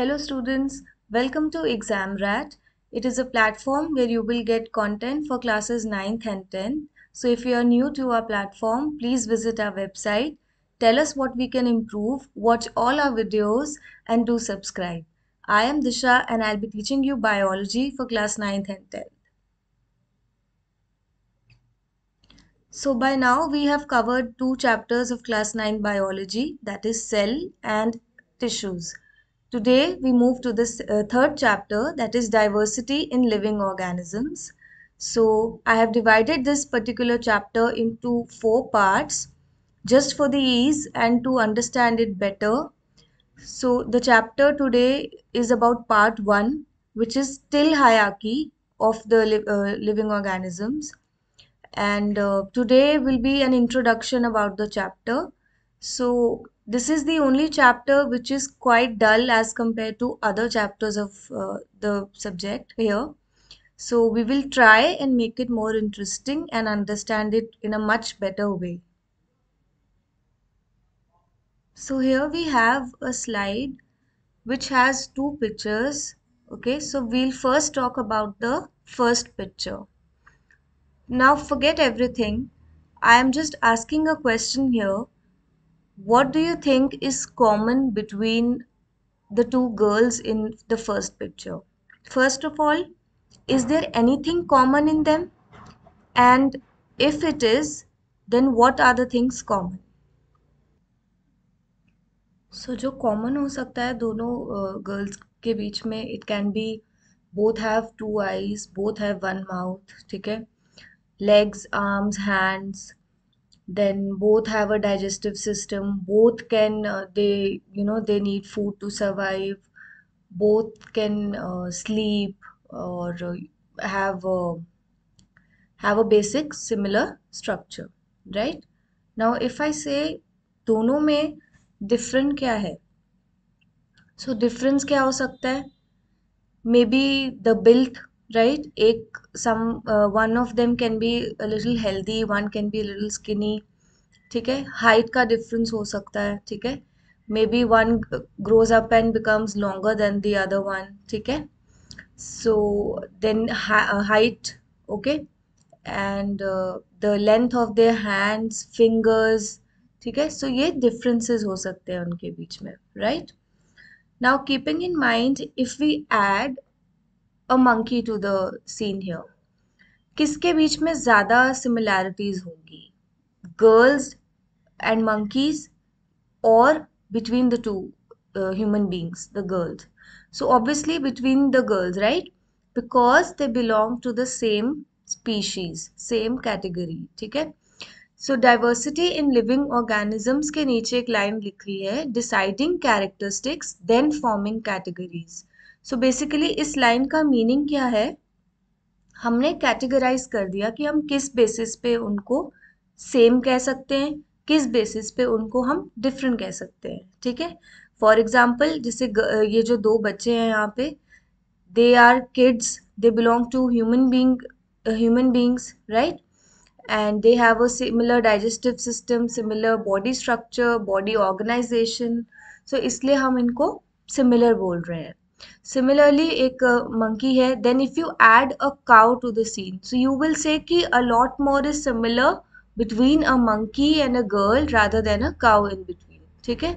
Hello students, welcome to ExamRat. It is a platform where you will get content for classes 9th and 10th. So if you are new to our platform, please visit our website. Tell us what we can improve, watch all our videos and do subscribe. I am Disha and I'll be teaching you biology for class 9th and 10th. So by now we have covered two chapters of class 9 biology that is cell and tissues. Today we move to this uh, third chapter that is diversity in living organisms. So I have divided this particular chapter into four parts just for the ease and to understand it better. So the chapter today is about part 1 which is till hierarchy of the li uh, living organisms and uh, today will be an introduction about the chapter. So this is the only chapter which is quite dull as compared to other chapters of uh, the subject here. So we will try and make it more interesting and understand it in a much better way. So here we have a slide which has two pictures. Okay, so we'll first talk about the first picture. Now forget everything. I am just asking a question here what do you think is common between the two girls in the first picture? First of all, is there anything common in them? And if it is, then what are the things common? So, जो common हो सकता है दोनों girls के बीच में it can be both have two eyes both have one mouth ठीक है legs then both have a digestive system both can uh, they you know they need food to survive both can uh, sleep or have a, have a basic similar structure right now if i say dono mein different kya hai so difference kya ho sakta hai maybe the may right ek some uh, one of them can be a little healthy one can be a little skinny ठीक है height का difference हो सकता है ठीक है may be one grows up and becomes longer than the other one ठीक है so then height okay and the length of their hands fingers ठीक है सो ये डिफरेंसेस हो सकते हैं उनके बीच में right now keeping in mind if we add a monkey to the scene here किसके बीच में ज़्यादा सिमिलैरिटीज़ होंगी girls and monkeys or between the two uh, human beings the girls so obviously between the girls right because they belong to the same species same category ठीक है so diversity in living organisms के नीचे एक line लिखी है deciding characteristics then forming categories so basically इस line का meaning क्या है हमने कैटेगराइज कर दिया कि हम किस बेसिस पे उनको सेम कह सकते हैं किस बेसिस पे उनको हम डिफरेंट कह सकते हैं ठीक है फॉर एग्जाम्पल जैसे ये जो दो बच्चे हैं यहाँ पे they are kids they belong to human being human beings right and they have a similar digestive system similar body structure body organisation so इसलिए हम इनको सिमिलर बोल रहे हैं सिमिलरली एक मंकी है then if you add a cow to the so you will say a lot more is similar between a monkey and a girl rather than a cow in between ठीक है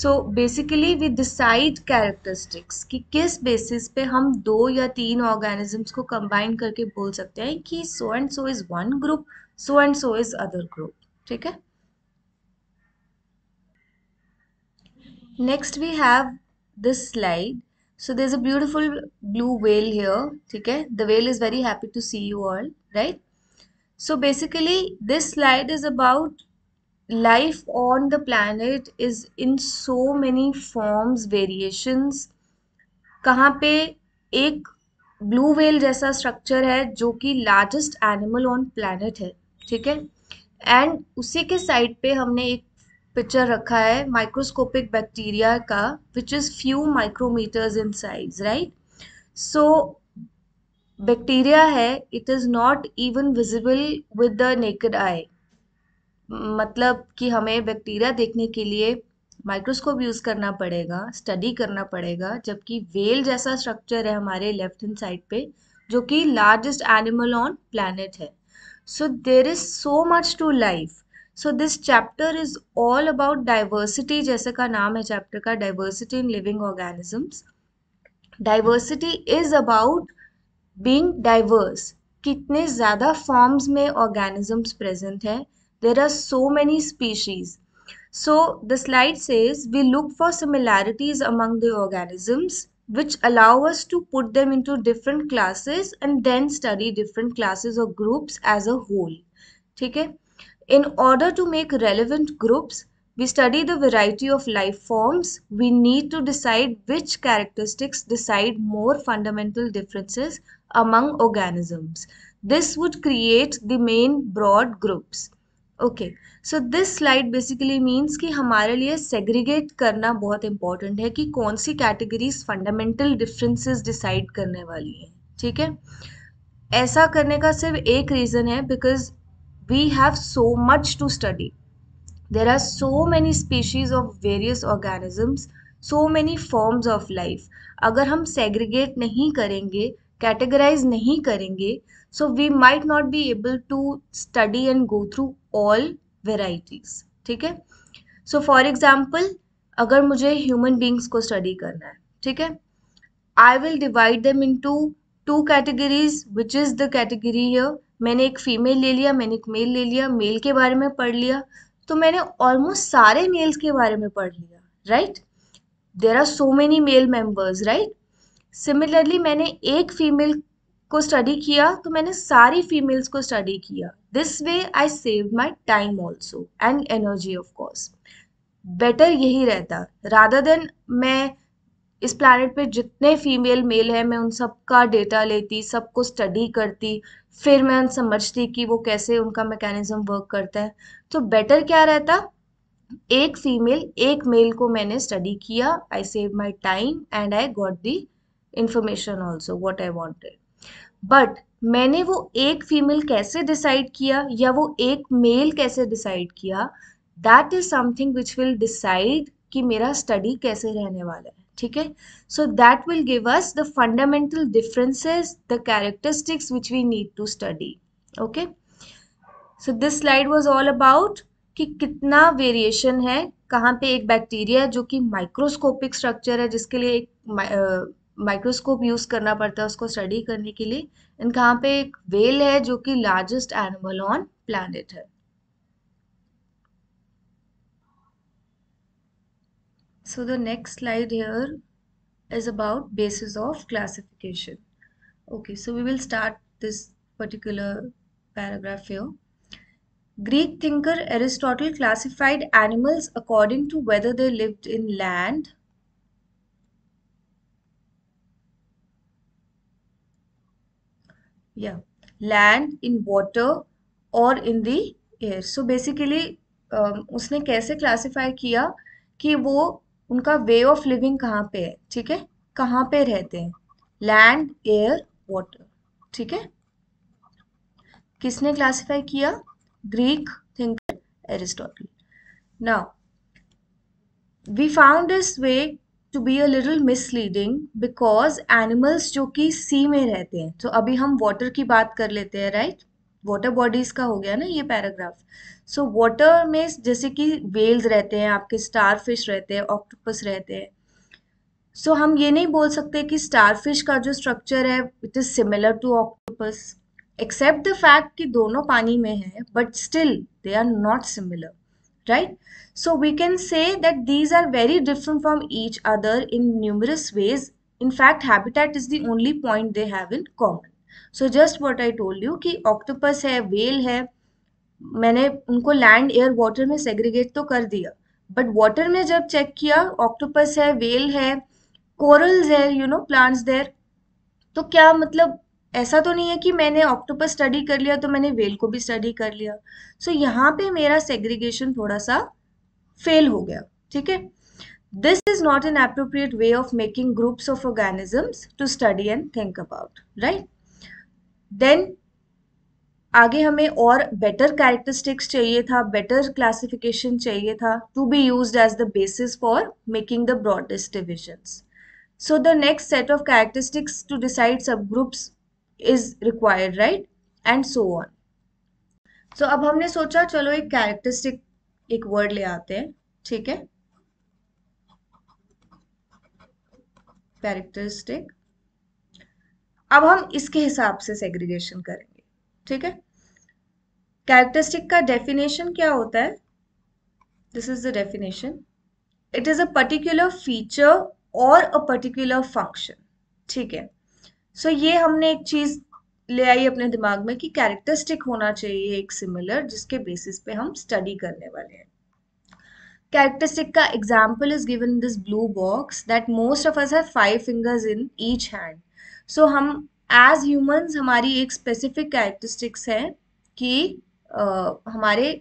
so basically we decide characteristics कि किस basis पे हम दो या तीन organisms को कंबाइन करके बोल सकते हैं कि so and so is one group so and so is other group ठीक है next we have this slide so there is a beautiful blue whale here ठीक है the whale is very happy to see you all right so basically this slide is about life on the planet is in so many forms variations कहाँ पे एक blue whale जैसा structure है जो कि largest animal on planet है ठीक है एंड उसी के साइड पे हमने एक पिक्चर रखा है माइक्रोस्कोपिक बैक्टीरिया का which is few micrometers in size right so bacteria है it is not even visible with the naked eye मतलब कि हमें बैक्टीरिया देखने के लिए माइक्रोस्कोप यूज़ करना पड़ेगा स्टडी करना पड़ेगा जबकि वेल जैसा स्ट्रक्चर है हमारे लेफ्ट हैंड साइड पे जो कि लार्जेस्ट एनिमल ऑन प्लानट है so there is so much to life so this chapter is all about diversity जैसे का नाम है चैप्टर का diversity in living organisms diversity is about being diverse कितने ज़्यादा forms में organisms present हैं there are so many species so the slide says we look for similarities among the organisms which allow us to put them into different classes and then study different classes or groups as a whole ठीक है in order to make relevant groups we study the variety of life forms we need to decide which characteristics decide more fundamental differences among organisms. This would create the main broad groups. Okay so this slide basically means कि हमारे लिए segregate करना बहुत important है कि कौन सी categories fundamental differences decide करने वाली हैं ठीक है ऐसा करने का सिर्फ एक रीज़न है because we have so much to study there are so many species of various organisms so many forms of life अगर हम segregate नहीं करेंगे कैटेगराइज नहीं करेंगे so we might not be able to study and go through all varieties ठीक है so for example अगर मुझे ह्यूमन बींग्स को स्टडी करना है ठीक है आई will divide them into two categories which is the category य मैंने एक फीमेल ले लिया मैंने एक मेल ले लिया मेल के बारे में पढ़ लिया तो मैंने ऑलमोस्ट सारे मेल्स के बारे में पढ़ लिया right there are so many male members right similarly मैंने एक फीमेल को स्टडी किया तो मैंने सारी फीमेल्स को स्टडी किया this way I save my time also and energy of course better यही रहता राधर देन मैं इस प्लानट पे जितने फीमेल मेल हैं मैं उन सब का डेटा लेती सबको स्टडी करती फिर मैं उन समझती कि वो कैसे उनका मैकेनिज्म वर्क करता है तो बेटर क्या रहता एक फीमेल एक मेल को मैंने स्टडी किया I save my time and I got the information also what I wanted but मैंने वो एक फीमेल कैसे डिसाइड किया या वो एक मेल कैसे डिसाइड किया that is something which will decide कि मेरा स्टडी कैसे रहने वाला है ठीक है so that will give us the fundamental differences the characteristics which we need to study okay so this slide was all about कि कितना वेरिएशन है कहाँ पे एक बैक्टीरिया जो कि माइक्रोस्कोपिक स्ट्रक्चर है जिसके लिए एक माइक्रोस्कोप यूज करना पड़ता है उसको स्टडी करने के लिए एंड कहाँ पे एक वेल है जो कि लार्जेस्ट एनिमल ऑन प्लानट है so the next slide here is about basis of classification okay so we will start this particular paragraph here Greek thinker Aristotle classified animals according to whether they lived in land yeah land in water or in the air so basically um, उसने कैसे classify किया कि वो उनका way of living कहाँ पे है ठीक है कहाँ पे रहते हैं लैंड एयर वाटर ठीक है किसने क्लासिफाई किया Greek thinker Aristotle now we found this way to be a little misleading because animals जो कि सी में रहते हैं तो अभी हम वाटर की बात कर लेते हैं राइट वाटर बॉडीज का हो गया ना ये पैराग्राफ सो so, वाटर में जैसे कि वेल्स रहते हैं आपके स्टार फिश रहते हैं ऑक्टोपस रहते हैं सो so, हम ये नहीं बोल सकते कि स्टार फिश का जो स्ट्रक्चर है it is similar to octopus except the fact कि दोनों पानी में है but still they are not similar right so we can say that these are very different from each other in numerous ways in fact habitat is the only point they have in common so just what i told you ki octopus hai whale hai maine unko land air water mein segregate to kar diya but water mein jab check kiya octopus hai whale hai corals hai you know plants there to kya matlab ऐसा तो नहीं है कि मैंने octopus study कर लिया तो मैंने वेल को भी स्टडी कर लिया सो so, यहाँ पे मेरा सेग्रीगेशन थोड़ा सा फेल हो गया ठीक है this is not an appropriate way of making groups of organisms to study and think about right then आगे हमें और बेटर कैरेक्टरिस्टिक्स चाहिए था बेटर क्लासिफिकेशन चाहिए था to be use as the basis for making the broadest divisions so the next set of characteristics to decide sub groups is required right and so on so अब हमने सोचा चलो एक characteristic एक word ले आते हैं ठीक है कैरेक्टरिस्टिक अब हम इसके हिसाब से सेग्रीगेशन करेंगे ठीक है कैरेक्टरिस्टिक का डेफिनेशन क्या होता है this is the definition it is a particular feature और अ पर्टिकुलर फंक्शन ठीक है सो so, ये हमने एक चीज ले आई अपने दिमाग में कि कैरेक्टरिस्टिक होना चाहिए एक सिमिलर जिसके बेसिस पे हम स्टडी करने वाले हैं कैरेक्टरिस्टिक का example is given this blue box that most of us have five fingers in each hand so हम एज ह्यूमंस हमारी एक स्पेसिफिक कैरेक्टरिस्टिक्स है कि आ, हमारे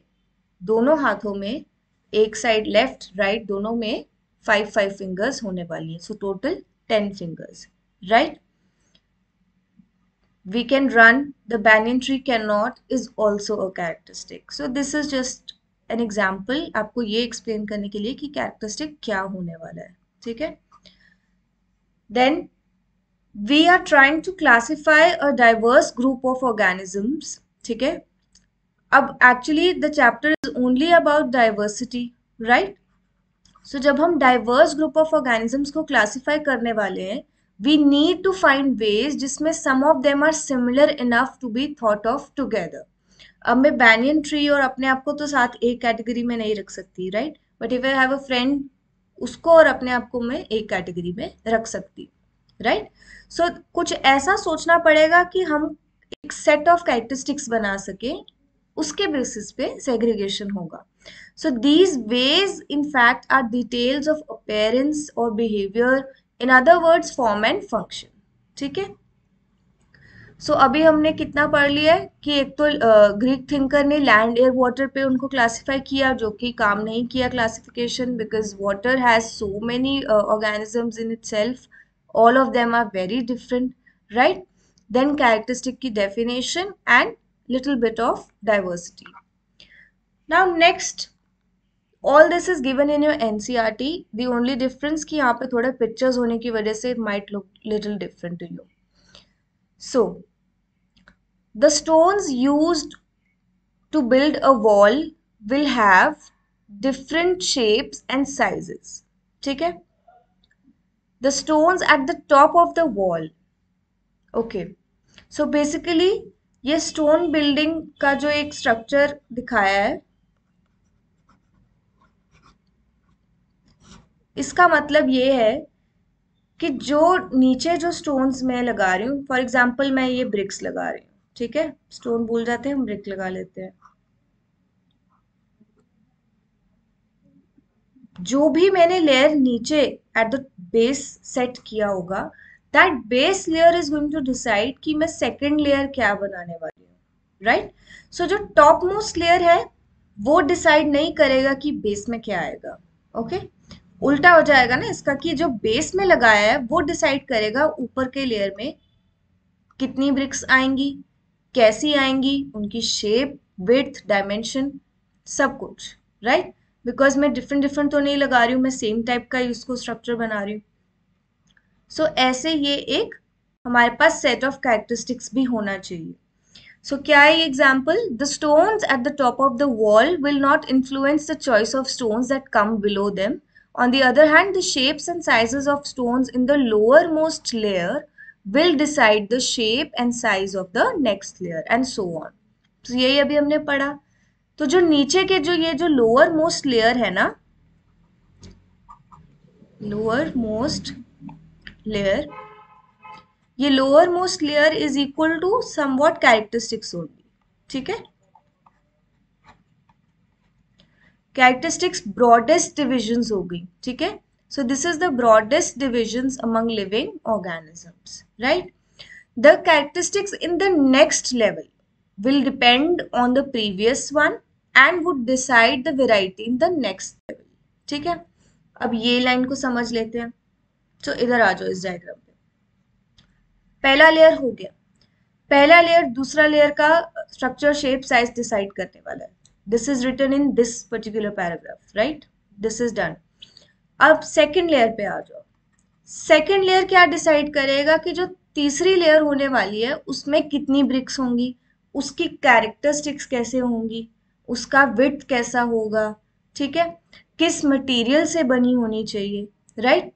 दोनों हाथों में एक साइड लेफ्ट राइट दोनों में फाइव फाइव फिंगर्स होने वाली है so total ten fingers right we can run the banyan tree cannot is also a characteristic so this is just an example आपको ये explain करने के लिए कि characteristic क्या होने वाला है ठीक है then we are trying to classify a diverse group of organisms ठीक है अब actually the chapter is only about diversity right so जब हम diverse group of organisms को classify करने वाले हैं we need to find ways जिसमें some of them are similar enough to be thought of together अब मैं बैनियन ट्री और अपने आप को तो साथ एक कैटेगरी में नहीं रख सकती right but if I have a friend उसको और अपने आप को मैं एक कैटेगरी में रख सकती राइट right? सो so, कुछ ऐसा सोचना पड़ेगा कि हम एक सेट ऑफ कैरेक्टरिस्टिक्स बना सके उसके बेसिस पे सेग्रीगेशन होगा so these ways in fact are details of appearance और behaviour in other words form and function ठीक है सो अभी हमने कितना पढ़ लिया है कि एक तो ग्रीक थिंकर ने लैंड एयर वाटर पे उनको क्लासिफाई किया जो कि काम नहीं किया classification because water has so many organisms in itself all of them are very different right then characteristic की definition and little bit of diversity now next all this is given in your N C R T the only difference कि यहाँ पे थोड़े pictures होने की वजह से might look little different to you so the stones use to build a wall will have different shapes and sizes ठीक है the stones at the top of the wall okay so basically ये stone building का जो एक structure दिखाया है इसका मतलब ये है कि जो नीचे जो स्टोन्स मैं लगा रही हूँ फॉर एग्जाम्पल मैं ये ब्रिक्स लगा रही हूँ ठीक है स्टोन भूल जाते हैं हम ब्रिक लगा लेते हैं जो भी मैंने लेयर नीचे एट द बेस सेट किया होगा that base layer is going to decide कि मैं सेकेंड लेयर क्या बनाने वाली हूँ राइट सो जो टॉप मोस्ट लेयर है वो डिसाइड नहीं करेगा कि बेस में क्या आएगा ओके okay? उल्टा हो जाएगा ना इसका कि जो बेस में लगाया है वो डिसाइड करेगा ऊपर के लेयर में कितनी ब्रिक्स आएंगी कैसी आएंगी उनकी शेप विथ डायमेंशन सब कुछ राइट बिकॉज मैं डिफरेंट डिफरेंट तो नहीं लगा रही हूँ मैं सेम टाइप का इसको स्ट्रक्चर बना रही हूँ सो so, ऐसे ये एक हमारे पास सेट ऑफ कैरेक्टरिस्टिक्स भी होना चाहिए सो so, क्या है example the stones at the top of the wall will not influence the choice of stones that come below them On the other hand, the shapes and sizes of stones in the lower most layer will decide the shape and size of the next layer and so on. तो यही अभी हमने पढ़ा तो जो नीचे के जो ये जो लोअर मोस्ट लेयर है ना लोअर मोस्ट लेयर ये lower most layer is equal to somewhat characteristics only theek hai characteristics broadest divisions हो गई ठीक है so this is the broadest divisions among living organisms right the characteristics in the next level will depend on the previous one and would decide the variety in the next level ठीक है अब ये line को समझ लेते हैं तो इधर आ जाओ इस डायग्राम पे पहला लेयर हो गया पहला लेयर दूसरा लेयर का स्ट्रक्चर शेप साइज डिसाइड करने वाला है this is written in this particular paragraph right this is done अब सेकंड लेयर पे आ जाओ सेकंड लेयर क्या डिसाइड करेगा कि जो तीसरी लेयर होने वाली है उसमें कितनी ब्रिक्स होंगी उसकी कैरेक्टरिस्टिक्स कैसे होंगी उसका विथ कैसा होगा ठीक है किस मटेरियल से बनी होनी चाहिए right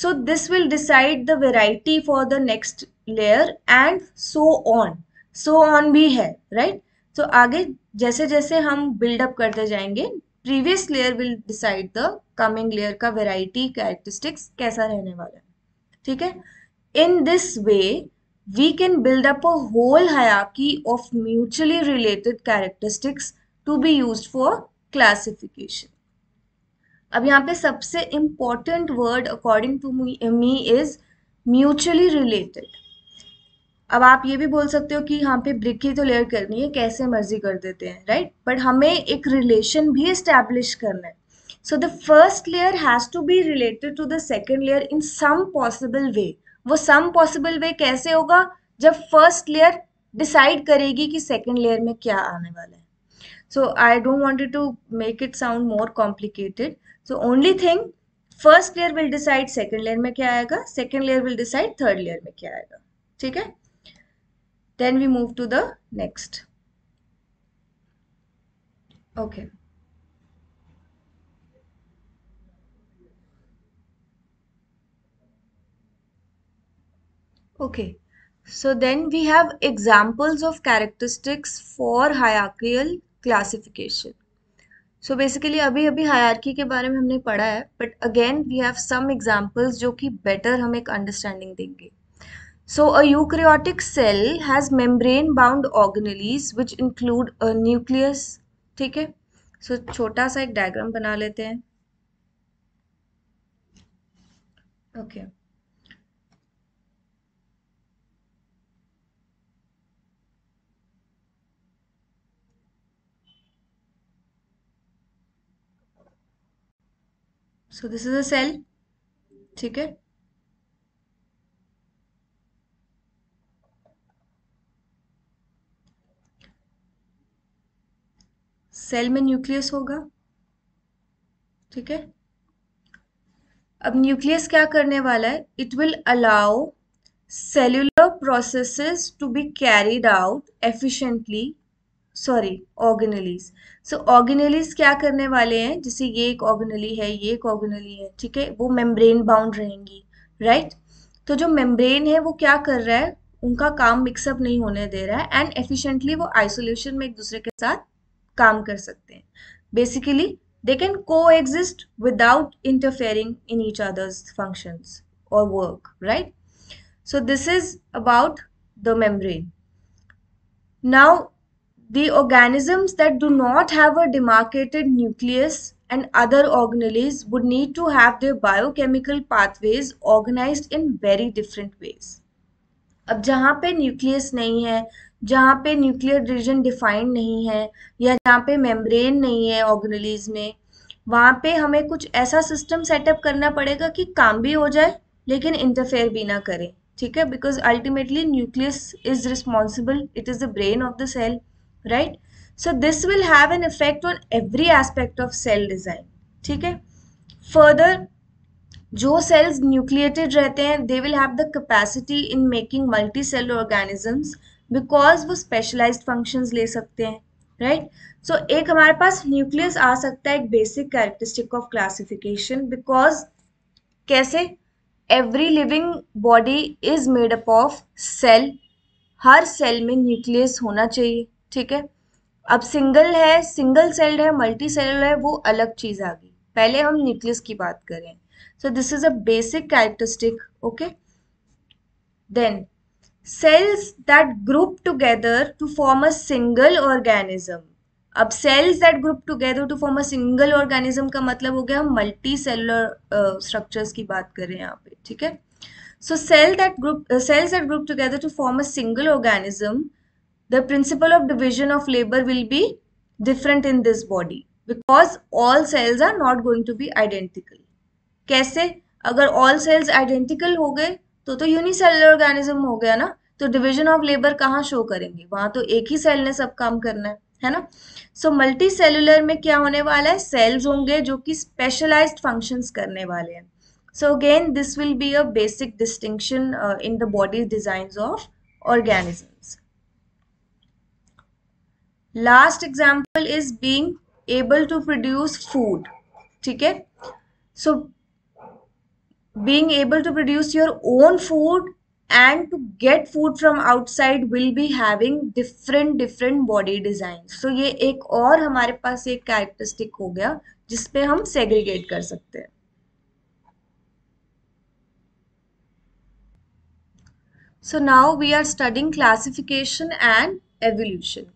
so this will decide the variety for the next layer and so on so on भी है राइट right? तो आगे जैसे जैसे हम बिल्डअप करते जाएंगे previous layer will decide the coming layer का वेराइटी कैरेक्टरिस्टिक्स कैसा रहने वाला है ठीक है in this way we can build up a whole हयाकी of mutually related characteristics to be use for classification अब यहाँ पे सबसे important word according to me is mutually related अब आप ये भी बोल सकते हो कि यहाँ पे ब्रिक की तो लेयर करनी है कैसे मर्जी कर देते हैं राइट बट हमें एक रिलेशन भी इस्टेब्लिश करना है so the first layer has to be related to the second layer in some possible way वो सम पॉसिबल वे कैसे होगा जब फर्स्ट लेयर डिसाइड करेगी कि सेकेंड लेयर में क्या आने वाला है so I don't want to make it sound more complicated so only thing first layer will decide second layer में क्या आएगा second layer will decide third layer में क्या आएगा ठीक है then we move to the next okay okay so then we have examples of characteristics for hierarchical classification so basically अभी अभी हायरकी के बारे में हमने पढ़ा है but again we have some examples जो कि बेटर हमें एक अंडरस्टैंडिंग देंगे So a eukaryotic cell has membrane-bound organelles which include a nucleus. ठीक है सो so, छोटा सा एक डायग्राम बना लेते हैं okay okay. so this is a cell ठीक है सेल में न्यूक्लियस होगा ठीक है अब न्यूक्लियस क्या करने वाला है it will allow cellular processes to be carried out efficiently sorry organelles so organelles क्या करने वाले हैं जैसे ये एक ऑर्गेनली है ये एक ऑर्गेनली है ठीक है वो मेम्ब्रेन बाउंड रहेंगी राइट right? तो जो मेम्ब्रेन है वो क्या कर रहा है उनका काम मिक्सअप नहीं होने दे रहा है एंड एफिशिएंटली वो आइसोलेशन में एक दूसरे के साथ काम कर सकते हैं basically they can coexist without interfering in each others function और work right so this is about the memory now the organisms that do not have a demarcated nucleus and other organelles would need to have their biochemical pathways organise in very different ways अब जहाँ पे nucleus नहीं है जहाँ पे nuclear division defined नहीं है या जहाँ पे मेम्ब्रेन नहीं है ऑर्गेनलीज में वहाँ पे हमें कुछ ऐसा सिस्टम सेटअप करना पड़ेगा कि काम भी हो जाए लेकिन इंटरफेयर भी ना करें ठीक है because ultimately nucleus is responsible it is the brain of the cell right so this will have an effect on every aspect of cell design ठीक है फर्दर जो सेल्स न्यूक्लिएटेड रहते हैं they will have the capacity in making multi cell organisms because वो specialise functions ले सकते हैं right right? सो so, एक हमारे पास न्यूक्लियस आ सकता है एक basic characteristic of classification because कैसे every living body is made up of cell हर सेल में न्यूक्लियस होना चाहिए ठीक है अब सिंगल है सिंगल सेल्ड है मल्टी सेल है वो अलग चीज़ आ गई पहले हम न्यूक्लियस की बात करें so this is a basic characteristic okay then cells that group together to form a single organism अब cells that group together to form a single organism का मतलब हो गया हम मल्टी सेलर स्ट्रक्चर्स की बात कर रहे हैं यहाँ पे ठीक है so cell that group cells that group together to form a single organism the principle of division of labour will be different in this body because all cells are not going to be identical कैसे अगर all sales identical हो गए तो तो unicellular organism हो गया ना तो डिवीजन ऑफ लेबर कहाँ शो करेंगे वहां तो एक ही सेल ने सब काम करना है है ना सो मल्टी सेलुलर में क्या होने वाला है सेल्स होंगे जो कि स्पेशलाइज फंक्शन करने वाले हैं so again this will be a basic distinction in the body design of organism last example is being able to produce food ठीक है सो being able to produce your own food and to get food from outside will be having different different body designs. so ये एक और हमारे पास एक characteristic हो गया जिसपे हम segregate कर सकते हैं So now we are studying classification and evolution.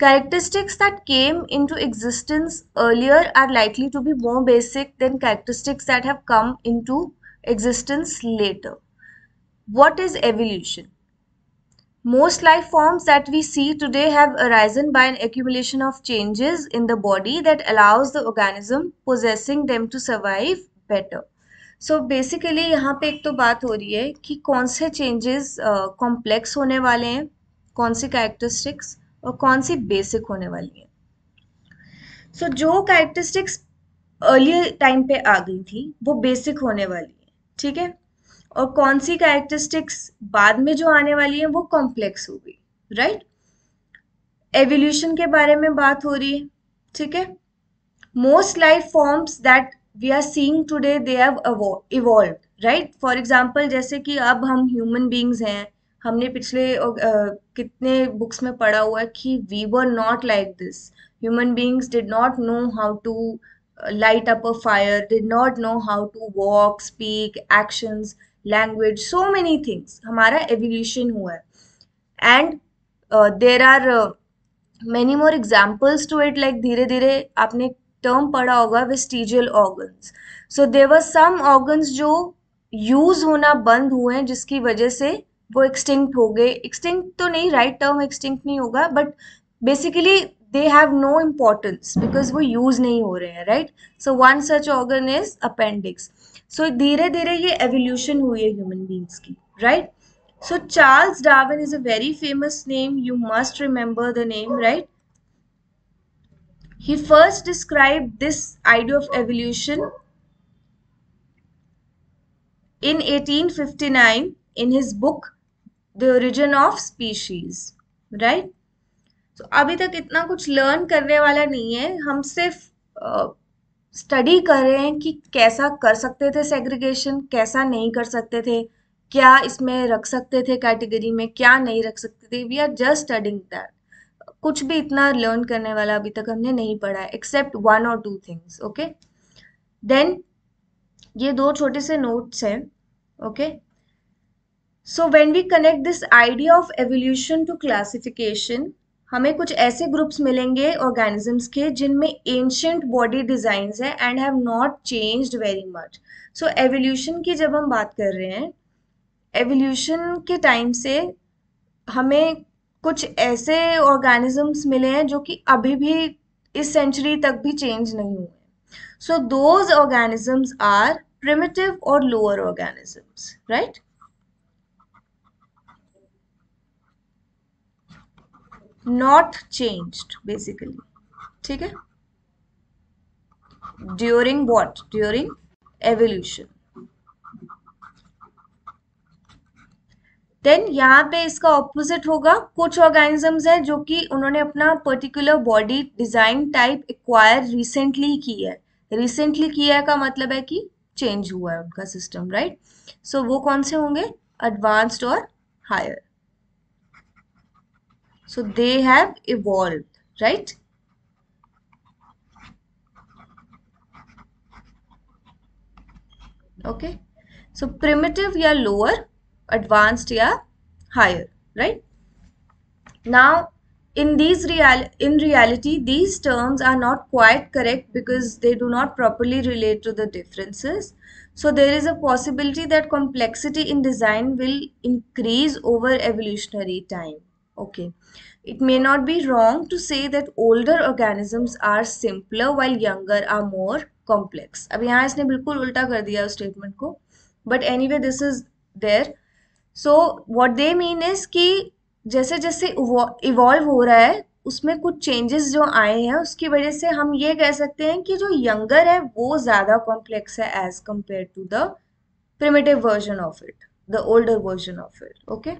Characteristics that came into existence earlier are likely to be more basic than characteristics that have come into existence later. What is evolution? Most life forms that we see today have arisen by an accumulation of changes in the body that allows the organism possessing them to survive better. So basically यहाँ पे एक तो बात हो रही है कि कौन से चेंजेस कॉम्प्लेक्स uh, होने वाले हैं कौन सी कैरेक्टरिस्टिक्स और कौन सी बेसिक होने वाली हैं सो so, जो कैरेक्टरिस्टिक्स अर्ली टाइम पे आ गई थी वो बेसिक होने वाली ठीक है और कौन सी कैरेक्टरिस्टिक्स बाद में जो आने वाली है वो कॉम्प्लेक्स होगी राइट एवोल्यूशन के बारे में बात हो रही है ठीक है most life forms that we are seeing today they have evolve right for example जैसे कि अब हम ह्यूमन बीइंग्स हैं हमने पिछले uh, कितने बुक्स में पढ़ा हुआ है कि we were not like this human beings did not know how to light up a fire, did not know how to walk, speak, actions, language, so many things. हमारा evolution हुआ है. And uh, there are uh, many more examples to it like धीरे धीरे आपने term पढ़ा होगा vestigial organs so they were some organs जो use होना बंद हुए हैं जिसकी वजह से वो एक्सटिंक्ट हो गए एक्सटिंक्ट तो नहीं राइट टर्म एक्सटिंक्ट नहीं होगा but basically they have no importance because वो use नहीं हो रहे हैं right so one such organ is appendix so धीरे धीरे ये evolution हुई है human beings की right so Charles Darwin is a very famous name you must remember the name right he first described this idea of evolution in 1859 in his book the origin of species right तो अभी तक इतना कुछ learn करने वाला नहीं है हम सिर्फ स्टडी कर रहे हैं कि कैसा कर सकते थे सेग्रीगेशन कैसा नहीं कर सकते थे क्या इसमें रख सकते थे कैटेगरी में क्या नहीं रख सकते थे we are just studying that कुछ भी इतना लर्न करने वाला अभी तक हमने नहीं पढ़ा है एक्सेप्ट वन और टू थिंग्स ओके देन ये दो छोटे से नोट्स हैं okay so when we connect this idea of evolution to classification हमें कुछ ऐसे ग्रुप्स मिलेंगे ऑर्गेनिजम्स के जिनमें एंशंट बॉडी डिज़ाइन है and have not changed very much so evolution की जब हम बात कर रहे हैं एवोल्यूशन के टाइम से हमें कुछ ऐसे ऑर्गेनिजम्स मिले हैं जो कि अभी भी इस सेंचुरी तक भी चेंज नहीं हुए so those organisms are primitive और lower organisms right not changed basically ठीक है during what during evolution then यहाँ पे इसका ऑपोजिट होगा कुछ ऑर्गेनिजम्स हैं जो कि उन्होंने अपना particular body design type acquire recently की है रिसेंटली किया है का मतलब है कि चेंज हुआ है उनका सिस्टम राइट सो वो कौन से होंगे एडवांस्ड और higher So they have evolved, right? Okay. So primitive yeah, lower, advanced yeah, higher, right? Now in these real in reality these terms are not quite correct because they do not properly relate to the differences so there is a possibility that complexity in design will increase over evolutionary time Okay, it may not be wrong to say that older organisms are simpler while younger are more complex. ab yahan isne bilkul ulta kar diya us statement ko but anyway this is there. So what they mean is ki jaise jaise evolve ho raha hai usme kuch changes jo aaye hain uski wajah se hum ye keh sakte hain ki jo younger hai wo zyada complex hai as compared to the primitive version of it, the older version of it. Okay.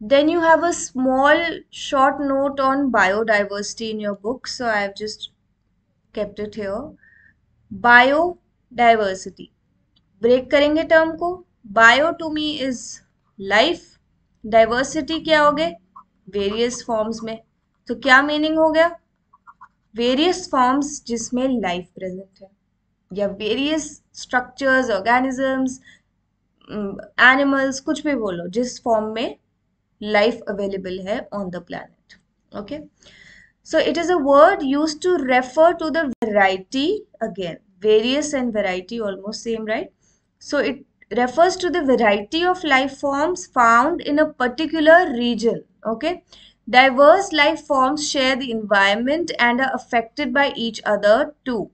Then you have a small short note on biodiversity in your book, so I've just kept it here. Biodiversity. Break करेंगे term को bio to me is life diversity क्या हो गए various forms में तो क्या meaning हो गया वेरियस फॉर्म्स जिसमें लाइफ प्रेजेंट है या वेरियस स्ट्रक्चर्स ऑर्गेनिजम्स एनिमल्स कुछ भी बोलो जिस फॉर्म में life available hai on the planet okay so it is a word used to refer to the variety again various and variety almost same right so it refers to the variety of life forms found in a particular region okay diverse life forms share the environment and are affected by each other too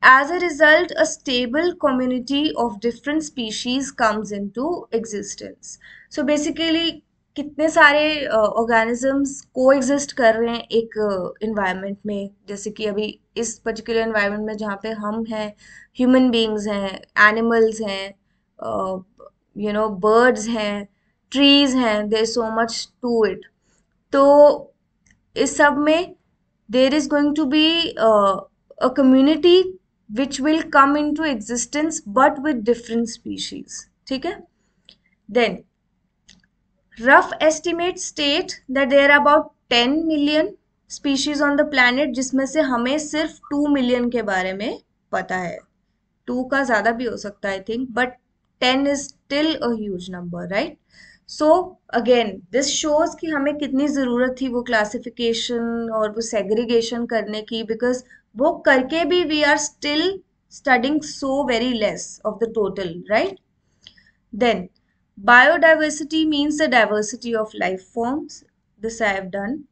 as a result a stable community of different species comes into existence so basically कितने सारे organisms को exist कर रहे हैं एक environment uh, में जैसे कि अभी इस पर्टिकुलर इन्वायरमेंट में जहाँ पे हम हैं ह्यूमन बींग्स हैं एनिमल्स हैं यू नो बर्ड्स हैं ट्रीज हैं there so much to it तो इस सब में there is going to be a community which will come into existence but with different species ठीक है then rough estimate state that there about ten million species on the the जिसमें से हमें सिर्फ टू मिलियन के बारे में पता है टू का ज़्यादा भी हो सकता है think but ten is still a huge number right so again this shows कि हमें कितनी ज़रूरत थी वो क्लासिफिकेशन और वो सेग्रीगेशन करने की बिकॉज वो करके भी we are still studying so very less of the total right then Biodiversity means the diversity of life forms. This I have done.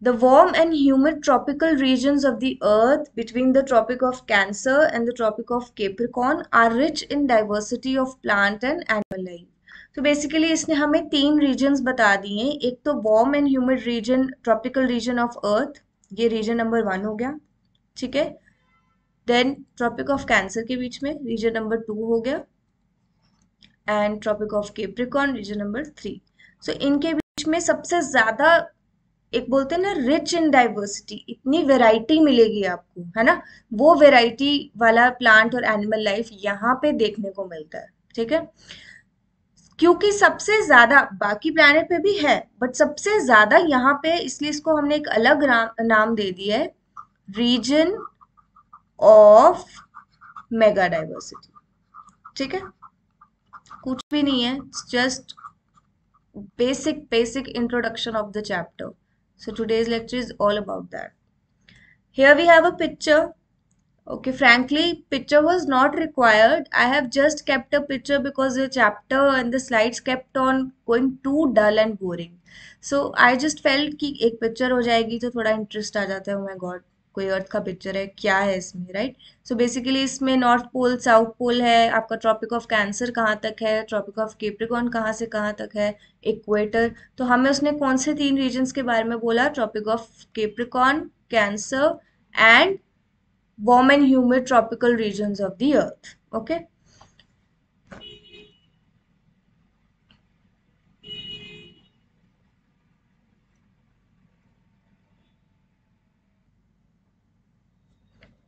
The warm and humid tropical regions of the earth between the Tropic of Cancer and the Tropic of Capricorn are rich in diversity of plant and animal life. तो basically इसने हमें तीन reasons बता दिए हैं एक तो warm and humid region tropical region of earth ये रीजन नंबर वन हो गया ठीक है देन ट्रॉपिक ऑफ कैंसर के बीच में रीजन नंबर टू हो गया and tropic of Capricorn region number three so इनके बीच में सबसे ज़्यादा एक बोलते हैं ना रिच इन डाइवर्सिटी इतनी वेराइटी मिलेगी आपको है ना वो वेराइटी वाला प्लांट और एनिमल लाइफ यहाँ पे देखने को मिलता है ठीक है क्योंकि सबसे ज़्यादा बाकी प्लानिट पे भी है बट सबसे ज़्यादा यहाँ पे इसलिए इसको हमने एक अलग नाम दे दिया है रीजन ऑफ मेगा डाइवर्सिटी ठीक है कुछ भी नहीं है just basic basic introduction of the chapter so today's lecture is all about that here we have a picture okay frankly picture was not required I have just kept a picture because your chapter and the slide kept on going to dull and boring so I just felt कि एक picture हो जाएगी तो थोड़ा interest आ जाता है माई oh God कोई अर्थ का पिक्चर है क्या है इसमें राइट सो बेसिकली इसमें नॉर्थ पोल साउथ पोल है आपका ट्रॉपिक ऑफ कैंसर कहाँ तक है ट्रॉपिक ऑफ केप्रिकॉन कहाँ से कहाँ तक है इक्वेटर तो हमें उसने कौन से तीन रीजन्स के बारे में बोला tropic of capricorn cancer and warm and tropical tropical of the earth okay okay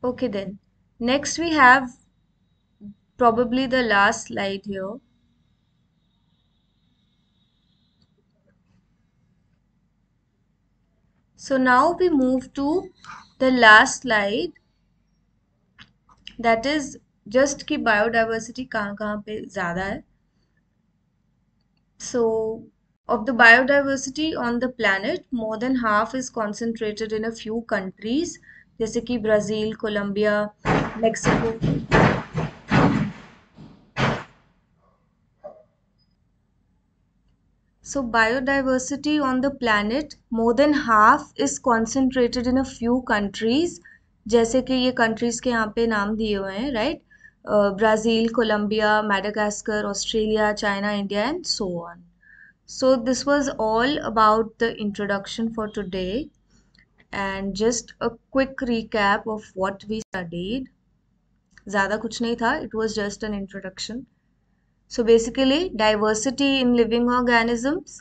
Okay then. Next we have probably the last slide here. So now we move to the last slide that is just कि biodiversity कहाँ कहाँ पे ज़्यादा है So of the biodiversity on the planet more than half is concentrated in a few countries जैसे कि Brazil Colombia Mexico so biodiversity on the planet more than half is concentrated in a few countries जैसे कि ये countries के यहाँ पे नाम दिए हुए हैं right Brazil Colombia Madagascar Australia China India and so on so this was all about the introduction for today and just a quick recap of what we studied ज़्यादा कुछ नहीं था it was just an introduction so basically diversity in living organisms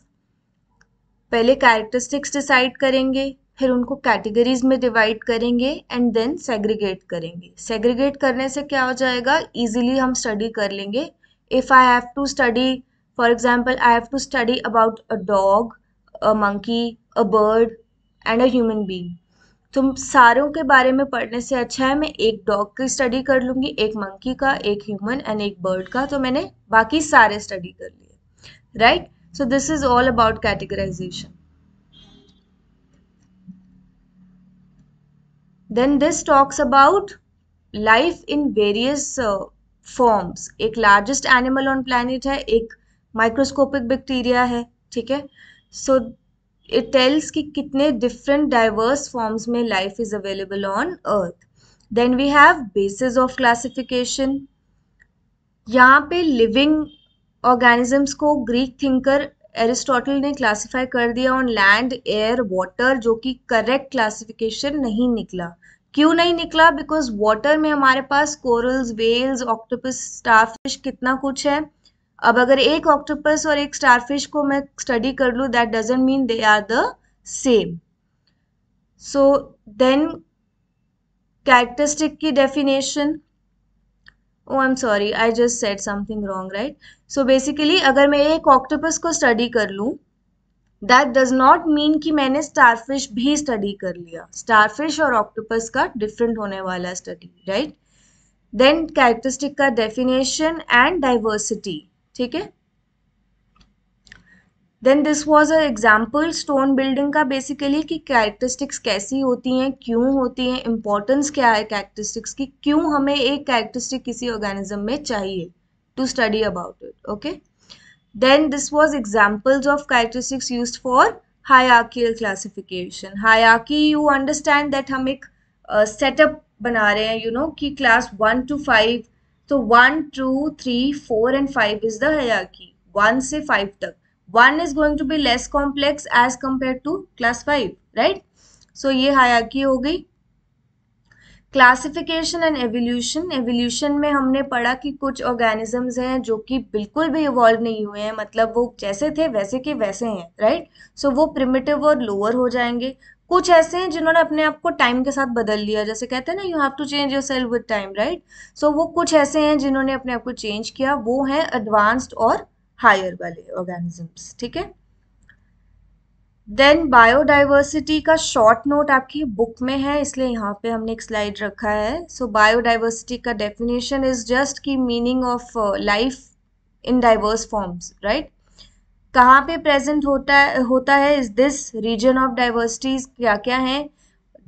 पहले characteristics decide करेंगे फिर उनको categories में divide करेंगे एंड देन सेग्रीगेट करेंगे सेग्रीगेट करने से क्या हो जाएगा इजीली हम स्टडी कर लेंगे if I have to study for example I have to study about a dog a monkey a bird and a human being तुम सारों के बारे में पढ़ने से अच्छा है मैं एक डॉग की स्टडी कर लूँगी एक मंकी का एक ह्यूमन एंड एक बर्ड का तो मैंने बाकी सारे स्टडी कर लिए right so this is all about categorization then this talks about life in various uh, forms एक largest animal on planet है एक microscopic bacteria है ठीक है so इट टेल्स कि कितने डिफरेंट डाइवर्स फॉर्म्स में life is available on earth then we have basis of classification यहाँ पे लिविंग ऑर्गेनिजम्स को ग्रीक थिंकर एरिस्टोटल ने क्लासिफाई कर दिया ऑन लैंड एयर वाटर जो कि करेक्ट क्लासिफिकेशन नहीं निकला क्यों नहीं निकला बिकॉज वाटर में हमारे पास कोरल्स वेल्स ऑक्टोपस स्टारफिश कितना कुछ है अब अगर एक ऑक्टोपस और एक स्टारफिश को मैं स्टडी कर लूँ that doesn't mean they are the same so then characteristic की definition oh I am sorry I just said something wrong right so basically अगर मैं एक ऑक्टोपस को स्टडी कर लूँ दैट डज नॉट मीन कि मैंने स्टारफिश भी स्टडी कर लिया स्टारफिश और ऑक्टोपस का डिफरेंट होने वाला स्टडी राइट देन कैरेक्टरिस्टिक का डेफिनेशन एंड डाइवर्सिटी ठीक है then this was a example stone building का बेसिकली कि कैरेक्टरिस्टिक्स कैसी होती हैं क्यों होती हैं इम्पॉर्टेंस क्या है कैरेक्टरिस्टिक्स की क्यों हमें एक कैरेक्टरिस्टिक किसी ऑर्गेनिज्म में चाहिए to study about it okay then this was examples of characteristics use for hierarchical classification हायाकी यू अंडरस्टैंड दैट हम एक सेटअप uh, बना रहे हैं यू you नो know, कि क्लास वन टू फाइव तो one two three four and five is the हयाकी one से फाइव तक one is going to be less complex as compare to class five right so ये हयाकी हो गई classification and evolution evolution में हमने पढ़ा कि कुछ ऑर्गेनिजम्स हैं जो कि बिल्कुल भी इवॉल्व नहीं हुए हैं मतलब वो जैसे थे वैसे के वैसे हैं राइट सो so, वो प्रिमिटिव और लोअर हो जाएंगे कुछ ऐसे हैं जिन्होंने अपने आप को टाइम के साथ बदल लिया जैसे कहते हैं ना you have to change yourself with time right so वो कुछ ऐसे हैं जिन्होंने अपने आप को चेंज किया वो हैं एडवांस्ड और हायर वाले ऑर्गेनिजम्स ठीक है देन बायोडाइवर्सिटी का शॉर्ट नोट आपकी बुक में है इसलिए यहाँ पे हमने एक स्लाइड रखा है सो बायोडाइवर्सिटी का डेफिनेशन इज जस्ट की meaning of life in diverse forms right कहाँ पे प्रेजेंट होता है होता है is this region of diversities क्या क्या हैं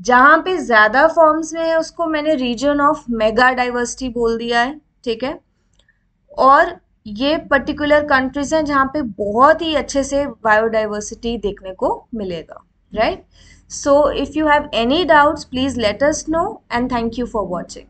जहाँ पे ज़्यादा फॉर्म्स में है उसको मैंने रीजन ऑफ मेगा डाइवर्सिटी बोल दिया है ठीक है और ये पर्टिकुलर कंट्रीज हैं जहाँ पे बहुत ही अच्छे से बायोडाइवर्सिटी देखने को मिलेगा right so if you have any doubts please let us know and thank you for watching